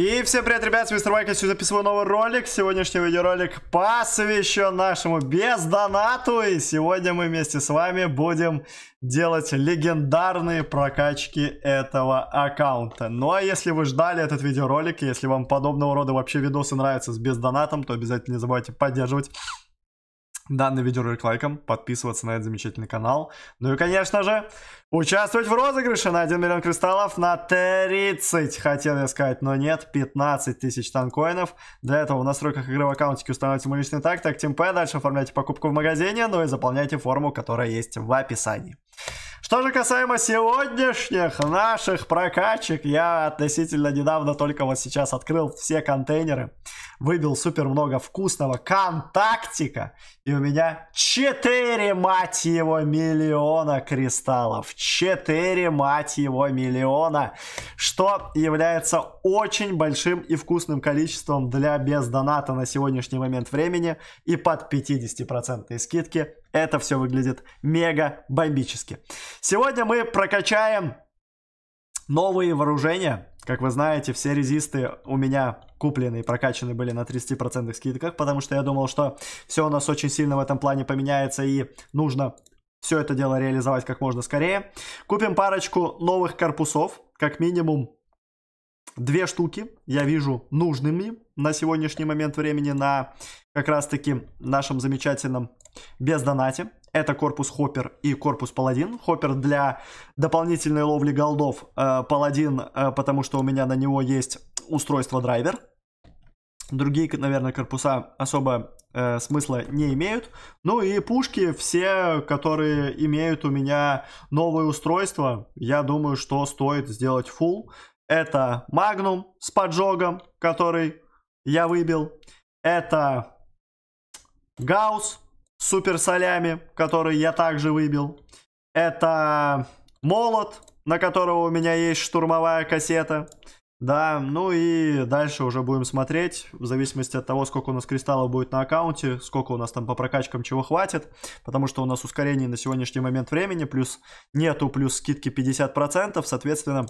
И всем привет, ребят, с мистер Майк, я сегодня записываю новый ролик. Сегодняшний видеоролик посвящен нашему бездонату. И сегодня мы вместе с вами будем делать легендарные прокачки этого аккаунта. Ну а если вы ждали этот видеоролик, если вам подобного рода вообще видосы нравятся с бездонатом, то обязательно не забывайте поддерживать данный видеоролик лайком, подписываться на этот замечательный канал. Ну и, конечно же, участвовать в розыгрыше на 1 миллион кристаллов на 30, хотел я сказать, но нет, 15 тысяч танкоинов. Для этого в настройках игры в аккаунтике устанавливайте мой личный так, так темп, дальше оформляйте покупку в магазине, ну и заполняйте форму, которая есть в описании. Что же касаемо сегодняшних наших прокачек, я относительно недавно только вот сейчас открыл все контейнеры выбил супер много вкусного контактика. И у меня 4, мать его, миллиона кристаллов. 4, мать его, миллиона. Что является очень большим и вкусным количеством для без доната на сегодняшний момент времени. И под 50% скидки это все выглядит мега бомбически. Сегодня мы прокачаем Новые вооружения, как вы знаете, все резисты у меня куплены и прокачаны были на 30% скидках, потому что я думал, что все у нас очень сильно в этом плане поменяется и нужно все это дело реализовать как можно скорее. Купим парочку новых корпусов, как минимум две штуки, я вижу нужными на сегодняшний момент времени на как раз-таки нашем замечательном бездонате. Это корпус Хоппер и корпус Паладин. Хоппер для дополнительной ловли голдов, э, Паладин, э, потому что у меня на него есть устройство драйвер. Другие, наверное, корпуса особо э, смысла не имеют. Ну и пушки, все, которые имеют у меня новое устройство, я думаю, что стоит сделать фул. Это Magnum с поджогом, который я выбил. Это Гаусс супер солями, который я также выбил. Это молот, на которого у меня есть штурмовая кассета. Да, ну и дальше уже будем смотреть, в зависимости от того, сколько у нас кристаллов будет на аккаунте, сколько у нас там по прокачкам чего хватит, потому что у нас ускорение на сегодняшний момент времени, плюс нету, плюс скидки 50%, соответственно,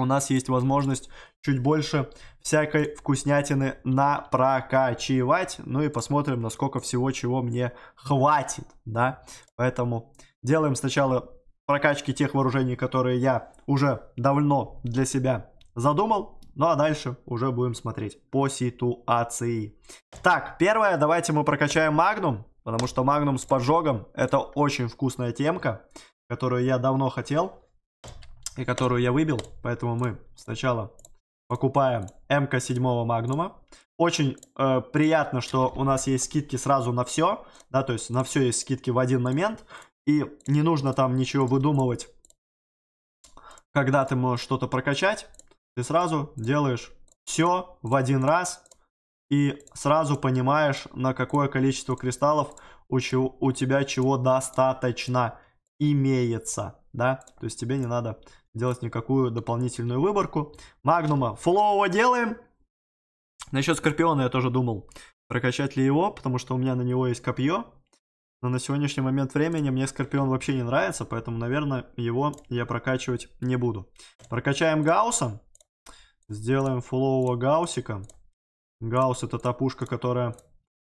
у нас есть возможность чуть больше всякой вкуснятины напрокачивать. Ну и посмотрим, насколько всего чего мне хватит, да. Поэтому делаем сначала прокачки тех вооружений, которые я уже давно для себя задумал. Ну а дальше уже будем смотреть по ситуации. Так, первое, давайте мы прокачаем Магнум, потому что Магнум с поджогом это очень вкусная темка, которую я давно хотел и которую я выбил. Поэтому мы сначала покупаем МК 7 Магнума. Очень э, приятно, что у нас есть скидки сразу на все, да, то есть на все есть скидки в один момент, и не нужно там ничего выдумывать, когда ты можешь что-то прокачать, ты сразу делаешь все в один раз и сразу понимаешь, на какое количество кристаллов у, чего, у тебя чего достаточно имеется, да, то есть тебе не надо делать никакую дополнительную выборку. Магнума фулового делаем. Насчет Скорпиона я тоже думал, прокачать ли его, потому что у меня на него есть копье. Но на сегодняшний момент времени мне Скорпион вообще не нравится, поэтому, наверное, его я прокачивать не буду. Прокачаем Гаусса, Сделаем фулового Гаусика. Гаусс это та пушка, которая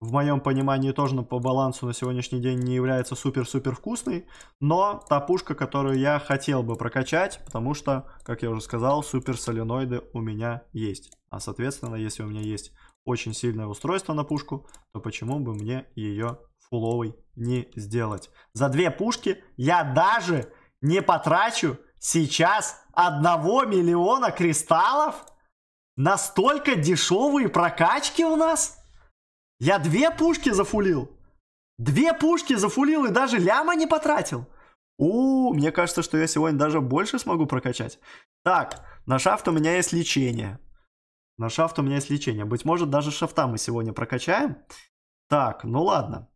в моем понимании тоже по балансу на сегодняшний день не является супер-супер вкусной, но та пушка, которую я хотел бы прокачать, потому что, как я уже сказал, супер соленоиды у меня есть. А соответственно, если у меня есть очень сильное устройство на пушку, то почему бы мне ее фуловой не сделать? За две пушки я даже не потрачу сейчас одного миллиона кристаллов? Настолько дешевые прокачки у нас? Я две пушки зафулил. Две пушки зафулил и даже ляма не потратил. У, мне кажется, что я сегодня даже больше смогу прокачать. Так, на шафт у меня есть лечение. На шафт у меня есть лечение. Быть может, даже шафта мы сегодня прокачаем. Так, ну ладно.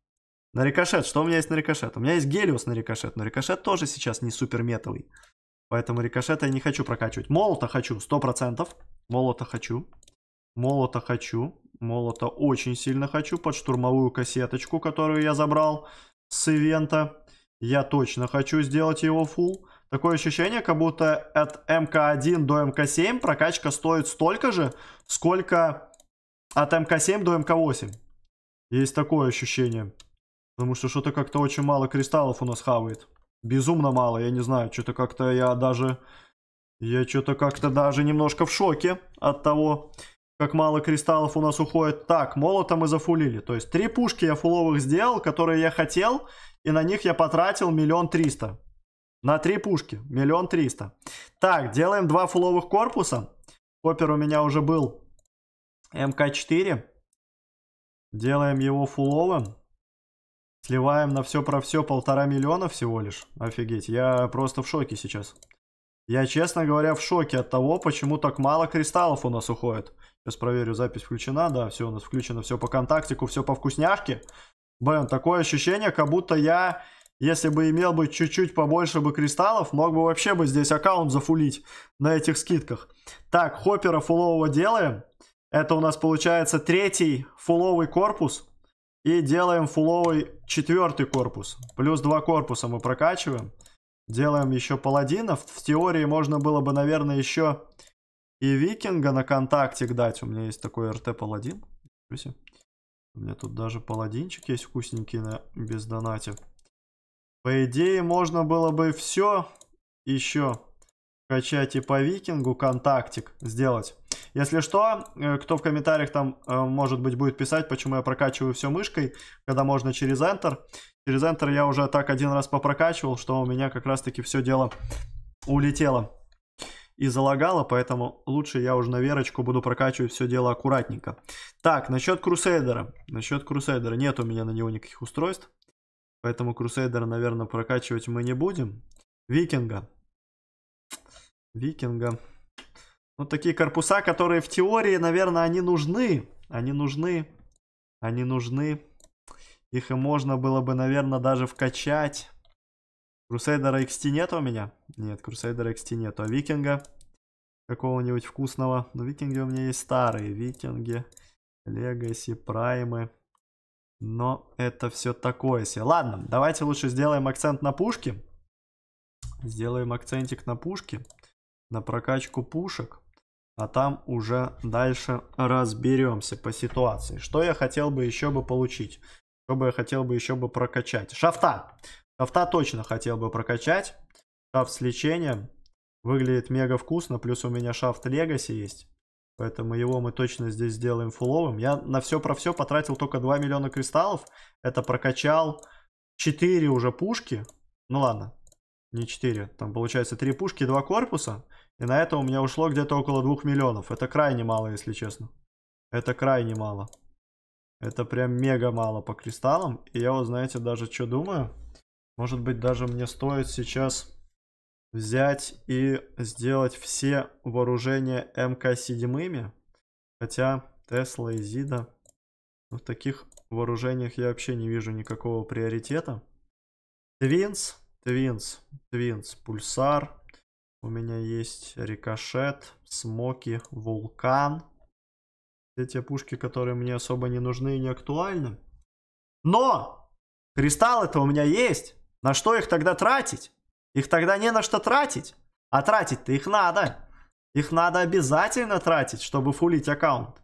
На рикошет. Что у меня есть на рикошет? У меня есть гелиус на рикошет, но рикошет тоже сейчас не супер метовый. Поэтому рикошета я не хочу прокачивать. Молота хочу, 100%. Молота хочу. Молота хочу. Молота очень сильно хочу под штурмовую кассеточку, которую я забрал с ивента. Я точно хочу сделать его фул. Такое ощущение, как будто от МК1 до МК7 прокачка стоит столько же, сколько от МК7 до МК8. Есть такое ощущение. Потому что что-то как-то очень мало кристаллов у нас хавает. Безумно мало, я не знаю, что-то как-то я даже... Я что-то как-то даже немножко в шоке от того, как мало кристаллов у нас уходит. Так, молота мы зафулили. То есть три пушки я фуловых сделал, которые я хотел. И на них я потратил миллион триста. На три пушки. Миллион триста. Так, делаем два фуловых корпуса. Опер у меня уже был МК-4. Делаем его фуловым. Сливаем на все про все полтора миллиона всего лишь. Офигеть, я просто в шоке сейчас. Я, честно говоря, в шоке от того, почему так мало кристаллов у нас уходит. Сейчас проверю, запись включена. Да, все у нас включено, все по контактику, все по вкусняшке. Блин, такое ощущение, как будто я, если бы имел бы чуть-чуть побольше бы кристаллов, мог бы вообще бы здесь аккаунт зафулить на этих скидках. Так, хоппера фулового делаем. Это у нас получается третий фуловый корпус. И делаем фуловый четвертый корпус. Плюс два корпуса мы прокачиваем. Делаем еще паладинов. В теории можно было бы, наверное, еще и викинга на контактик дать. У меня есть такой РТ паладин. У меня тут даже паладинчик есть вкусненький на бездонате. По идее, можно было бы все еще качать и по викингу контактик сделать. Если что, э, кто в комментариях там, э, может быть, будет писать, почему я прокачиваю все мышкой, когда можно через Enter. Через Enter я уже так один раз попрокачивал, что у меня как раз-таки все дело улетело и залагало, поэтому лучше я уже на верочку буду прокачивать все дело аккуратненько. Так, насчет Крусейдера. Насчет Крусейдера. Нет у меня на него никаких устройств, поэтому Крусейдера, наверное, прокачивать мы не будем. Викинга. Викинга. Вот ну, такие корпуса, которые в теории, наверное, они нужны. Они нужны. Они нужны. Их и можно было бы, наверное, даже вкачать. Крусейдера XT нет у меня? Нет, Крусейдера XT нету, А Викинга? Какого-нибудь вкусного? но ну, Викинги у меня есть старые. Викинги, Легаси, Праймы. Но это все такое себе. Ладно, давайте лучше сделаем акцент на пушки. Сделаем акцентик на пушки. На прокачку пушек. А там уже дальше разберемся по ситуации. Что я хотел бы еще бы получить? Что бы я хотел бы еще бы прокачать? Шафта. Софта точно хотел бы прокачать. Шафт с лечением. Выглядит мега вкусно. Плюс у меня шафт Легаси есть. Поэтому его мы точно здесь сделаем фуловым. Я на все про все потратил только 2 миллиона кристаллов. Это прокачал 4 уже пушки. Ну ладно, не 4. Там получается 3 пушки, 2 корпуса. И на это у меня ушло где-то около 2 миллионов. Это крайне мало, если честно. Это крайне мало. Это прям мега мало по кристаллам. И я вот, знаете, даже что думаю... Может быть, даже мне стоит сейчас взять и сделать все вооружения МК седьмыми. Хотя Тесла и Зида в таких вооружениях я вообще не вижу никакого приоритета. Твинс, Твинс, Твинс, Пульсар. У меня есть Рикошет, Смоки, Вулкан. Все те пушки, которые мне особо не нужны и не актуальны. Но! Кристаллы-то у меня есть! На что их тогда тратить? Их тогда не на что тратить. А тратить-то их надо. Их надо обязательно тратить, чтобы фулить аккаунт.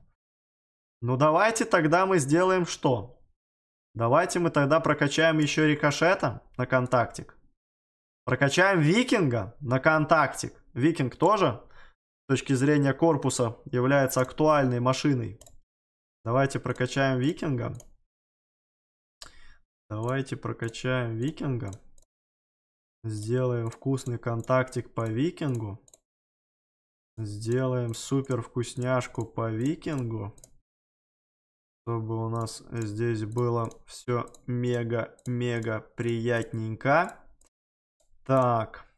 Ну давайте тогда мы сделаем что? Давайте мы тогда прокачаем еще рикошета на контактик. Прокачаем викинга на контактик. Викинг тоже с точки зрения корпуса является актуальной машиной. Давайте прокачаем викинга. Давайте прокачаем викинга. Сделаем вкусный контактик по викингу. Сделаем супер вкусняшку по викингу. Чтобы у нас здесь было все мега-мега приятненько. Так.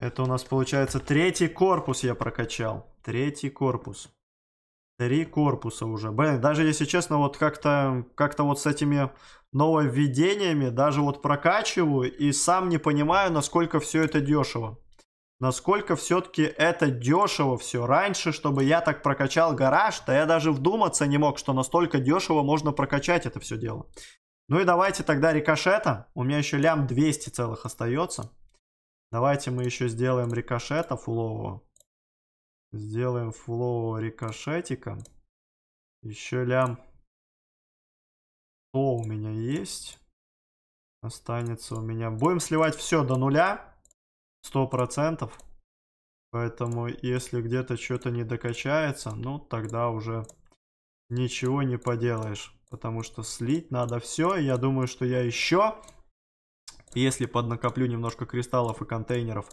Это у нас получается третий корпус я прокачал. Третий корпус. Три корпуса уже. Блин, даже если честно, вот как-то как вот с этими нововведениями даже вот прокачиваю и сам не понимаю, насколько все это дешево. Насколько все-таки это дешево все. Раньше, чтобы я так прокачал гараж, то я даже вдуматься не мог, что настолько дешево можно прокачать это все дело. Ну и давайте тогда рикошета. У меня еще лям 200 целых остается. Давайте мы еще сделаем рикошета фулового. Сделаем флоу рикошетиком. Еще лям. То у меня есть. Останется у меня. Будем сливать все до нуля. Сто процентов. Поэтому, если где-то что-то не докачается, ну, тогда уже ничего не поделаешь. Потому что слить надо все. я думаю, что я еще, если поднакоплю немножко кристаллов и контейнеров,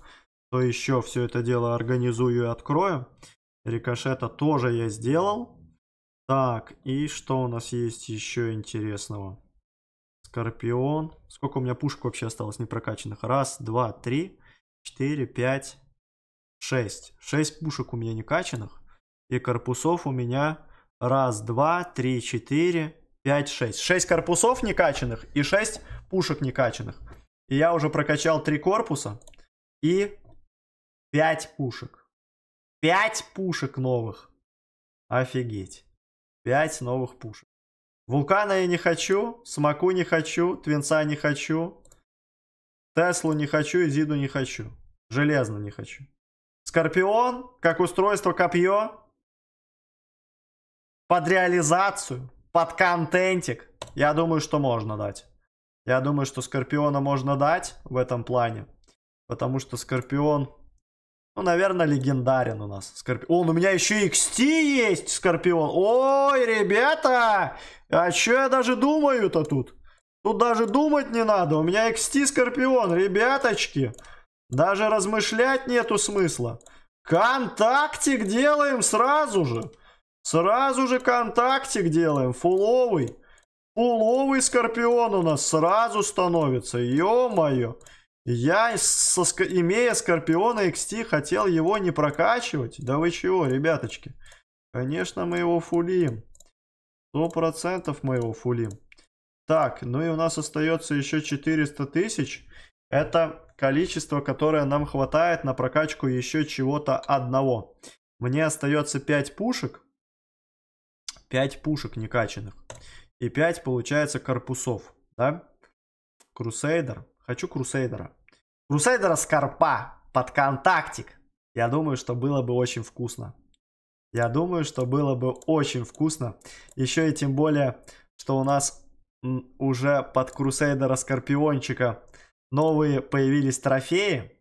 то еще все это дело организую и открою. Рикошета тоже я сделал. Так, и что у нас есть еще интересного? Скорпион. Сколько у меня пушек вообще осталось непрокачанных? Раз, два, три, четыре, пять, шесть. Шесть пушек у меня не качанных. И корпусов у меня раз, два, три, четыре, пять, шесть. Шесть корпусов не качанных и шесть пушек не качанных. И я уже прокачал три корпуса и 5 пушек. 5 пушек новых. Офигеть. 5 новых пушек. Вулкана я не хочу, Смоку не хочу, Твинца не хочу, Теслу не хочу, Зиду не хочу, Железно не хочу. Скорпион, как устройство копье, под реализацию, под контентик, я думаю, что можно дать. Я думаю, что Скорпиона можно дать в этом плане, потому что Скорпион ну, наверное, легендарен у нас Скорпион. Он, у меня еще XT есть, Скорпион. Ой, ребята! А что я даже думаю-то тут? Тут даже думать не надо. У меня XT Скорпион, ребяточки. Даже размышлять нету смысла. Контактик делаем сразу же. Сразу же контактик делаем. Фуловый. Фуловый Скорпион у нас сразу становится. Ё-моё. Я, со, имея Скорпиона XT, хотел его не прокачивать. Да вы чего, ребяточки? Конечно, мы его фулим. Сто процентов мы его фулим. Так, ну и у нас остается еще 400 тысяч. Это количество, которое нам хватает на прокачку еще чего-то одного. Мне остается 5 пушек. 5 пушек некачанных. И 5 получается корпусов, да? Крусейдер. Хочу Крусейдера. Крусейдера Скорпа под контактик. Я думаю, что было бы очень вкусно. Я думаю, что было бы очень вкусно. Еще и тем более, что у нас уже под Крусейдера Скорпиончика новые появились трофеи.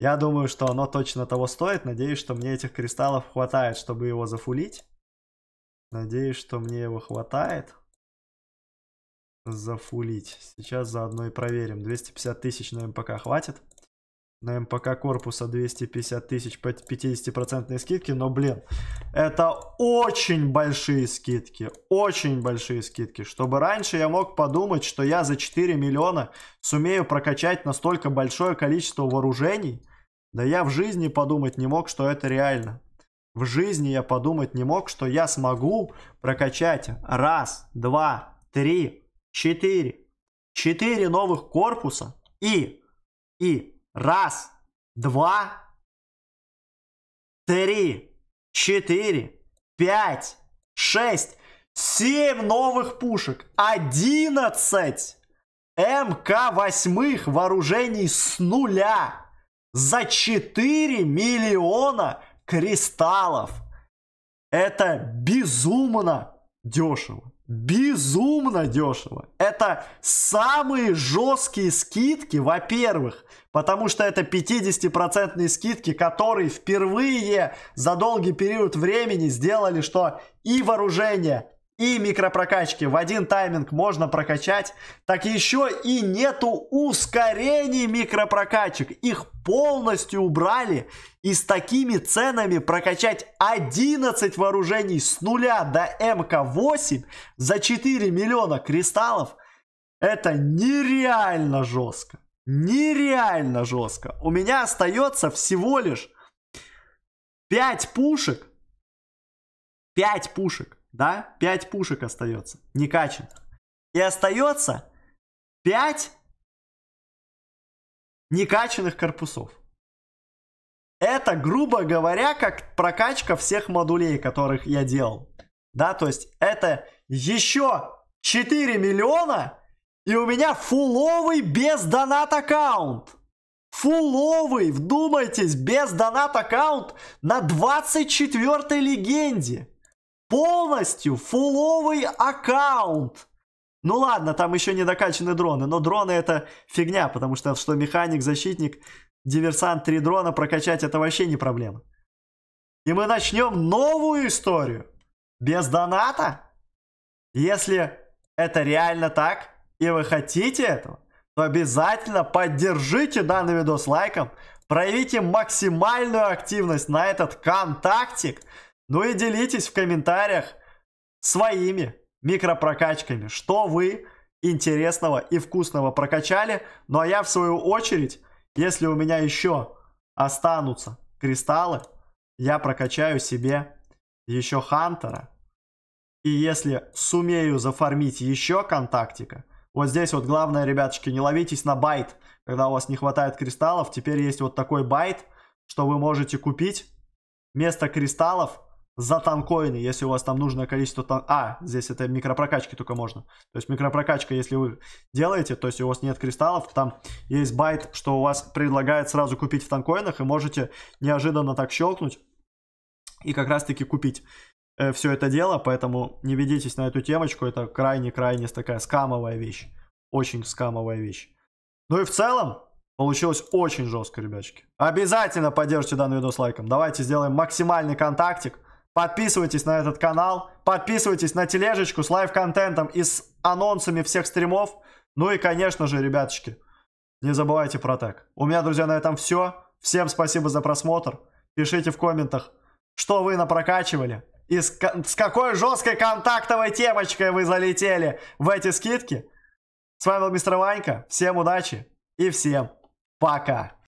Я думаю, что оно точно того стоит. Надеюсь, что мне этих кристаллов хватает, чтобы его зафулить. Надеюсь, что мне его хватает зафулить. Сейчас заодно и проверим. 250 тысяч на МПК хватит. На МПК корпуса 250 тысяч 50% скидки. Но, блин, это очень большие скидки. Очень большие скидки. Чтобы раньше я мог подумать, что я за 4 миллиона сумею прокачать настолько большое количество вооружений. Да я в жизни подумать не мог, что это реально. В жизни я подумать не мог, что я смогу прокачать раз, два, три, Четыре, четыре новых корпуса. И, и, раз, два, три, четыре, пять, шесть, семь новых пушек. Одиннадцать мк восьмых вооружений с нуля за 4 миллиона кристаллов. Это безумно дешево безумно дешево. Это самые жесткие скидки, во-первых, потому что это 50% скидки, которые впервые за долгий период времени сделали, что и вооружение, и микропрокачки в один тайминг можно прокачать, так еще и нету ускорений микропрокачек. Их полностью убрали. И с такими ценами прокачать 11 вооружений с нуля до МК-8 за 4 миллиона кристаллов это нереально жестко. Нереально жестко. У меня остается всего лишь 5 пушек. 5 пушек да, 5 пушек остается, не качанных. И остается 5 некачанных корпусов. Это, грубо говоря, как прокачка всех модулей, которых я делал. Да, то есть это еще 4 миллиона, и у меня фуловый без донат аккаунт. Фуловый, вдумайтесь, без донат аккаунт на 24 легенде полностью фуловый аккаунт. Ну ладно, там еще не докачаны дроны, но дроны это фигня, потому что что механик, защитник, диверсант, три дрона прокачать это вообще не проблема. И мы начнем новую историю. Без доната? Если это реально так, и вы хотите этого, то обязательно поддержите данный видос лайком, проявите максимальную активность на этот контактик, ну и делитесь в комментариях своими микропрокачками, что вы интересного и вкусного прокачали. Ну а я в свою очередь, если у меня еще останутся кристаллы, я прокачаю себе еще Хантера. И если сумею зафармить еще контактика, вот здесь вот главное, ребяточки, не ловитесь на байт, когда у вас не хватает кристаллов. Теперь есть вот такой байт, что вы можете купить вместо кристаллов за танкоины, если у вас там нужное количество тан... А, здесь это микропрокачки только можно. То есть микропрокачка, если вы делаете, то есть у вас нет кристаллов, там есть байт, что у вас предлагает сразу купить в танкоинах, и можете неожиданно так щелкнуть и как раз-таки купить э, все это дело, поэтому не ведитесь на эту темочку, это крайне-крайне такая скамовая вещь, очень скамовая вещь. Ну и в целом, Получилось очень жестко, ребячки. Обязательно поддержите данный видос лайком. Давайте сделаем максимальный контактик. Подписывайтесь на этот канал, подписывайтесь на тележечку с лайв-контентом и с анонсами всех стримов. Ну и, конечно же, ребяточки, не забывайте про так. У меня, друзья, на этом все. Всем спасибо за просмотр. Пишите в комментах, что вы напрокачивали и с, с какой жесткой контактовой темочкой вы залетели в эти скидки. С вами был мистер Ванька. Всем удачи и всем пока.